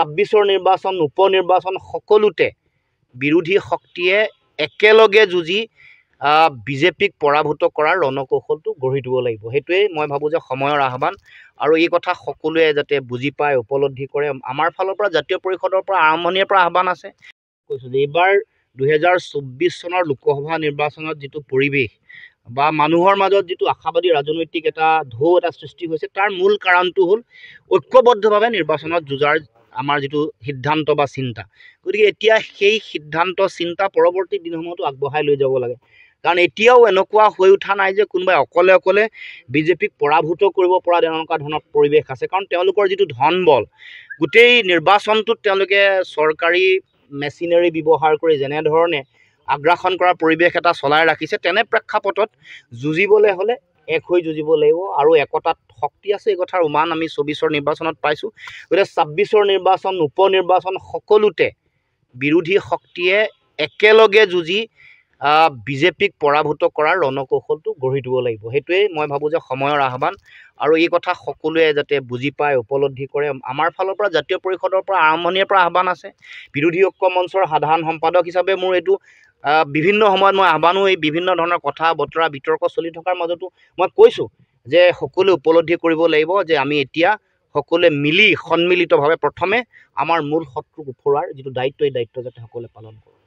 ছাব্বিছৰ নিৰ্বাচন উপ নিৰ্বাচন সকলোতে বিৰোধী শক্তিয়ে একেলগে যুঁজি বিজেপিক পৰাভূত কৰাৰ ৰণকৌশলটো গঢ়ি তুলিব লাগিব সেইটোৱেই মই ভাবোঁ যে সময়ৰ আহ্বান আৰু এই কথা সকলোৱে যাতে বুজি পায় উপলব্ধি কৰে আমাৰ ফালৰ পৰা জাতীয় পৰিষদৰ পৰা আৰম্ভণিৰ পৰা আহ্বান আছে কৈছোঁ যে এইবাৰ দুহেজাৰ চৌব্বিছ চনৰ লোকসভা নিৰ্বাচনত যিটো পৰিৱেশ বা মানুহৰ মাজত যিটো আশাবাদী ৰাজনৈতিক এটা ঢৌ এটা সৃষ্টি হৈছে তাৰ মূল কাৰণটো হ'ল ঐক্যবদ্ধভাৱে নিৰ্বাচনত যুঁজাৰ আমাৰ যিটো সিদ্ধান্ত বা চিন্তা গতিকে এতিয়া সেই সিদ্ধান্ত চিন্তা পৰৱৰ্তী দিনসমূহতো আগবঢ়াই লৈ যাব লাগে কাৰণ এতিয়াও এনেকুৱা হৈ উঠা নাই যে কোনোবাই অকলে অকলে বিজেপিক পৰাভূত কৰিব পৰা তেনেকুৱা ধৰণৰ পৰিৱেশ আছে কাৰণ তেওঁলোকৰ যিটো ধন বল গোটেই নিৰ্বাচনটোত তেওঁলোকে চৰকাৰী মেচিনেৰী ব্যৱহাৰ কৰি যেনেধৰণে আগ্ৰাসন কৰা পৰিৱেশ এটা চলাই ৰাখিছে তেনে প্ৰেক্ষাপটত যুঁজিবলৈ হ'লে এক হৈ যুঁজিব লাগিব আৰু একতাত শক্তি আছে এই কথাৰ উমান আমি চৌবিছৰ নিৰ্বাচনত পাইছোঁ গতিকে ছাব্বিছৰ নিৰ্বাচন উপ নিৰ্বাচন সকলোতে বিৰোধী শক্তিয়ে একেলগে যুঁজি বিজেপিক পৰাভূত কৰাৰ ৰণকৌশলটো গঢ়ি তুলিব লাগিব সেইটোৱেই মই ভাবোঁ যে সময়ৰ আহ্বান আৰু এই কথা সকলোৱে যাতে বুজি পায় উপলব্ধি কৰে আমাৰ ফালৰ পৰা জাতীয় পৰিষদৰ পৰা আৰম্ভণিৰ পৰা আহ্বান আছে বিৰোধী ঐক্য মঞ্চৰ সাধাৰণ সম্পাদক হিচাপে মোৰ এইটো বিভিন্ন সময়ত মই আহ্বানো এই বিভিন্ন ধৰণৰ কথা বতৰা বিতৰ্ক চলি থকাৰ মাজতো মই কৈছোঁ যে সকলোৱে উপলব্ধি কৰিব লাগিব যে আমি এতিয়া সকলোৱে মিলি সন্মিলিতভাৱে প্ৰথমে আমাৰ মূল শত্ৰুক উফৰোৱাৰ যিটো দায়িত্ব এই দায়িত্ব যাতে সকলোৱে পালন কৰোঁ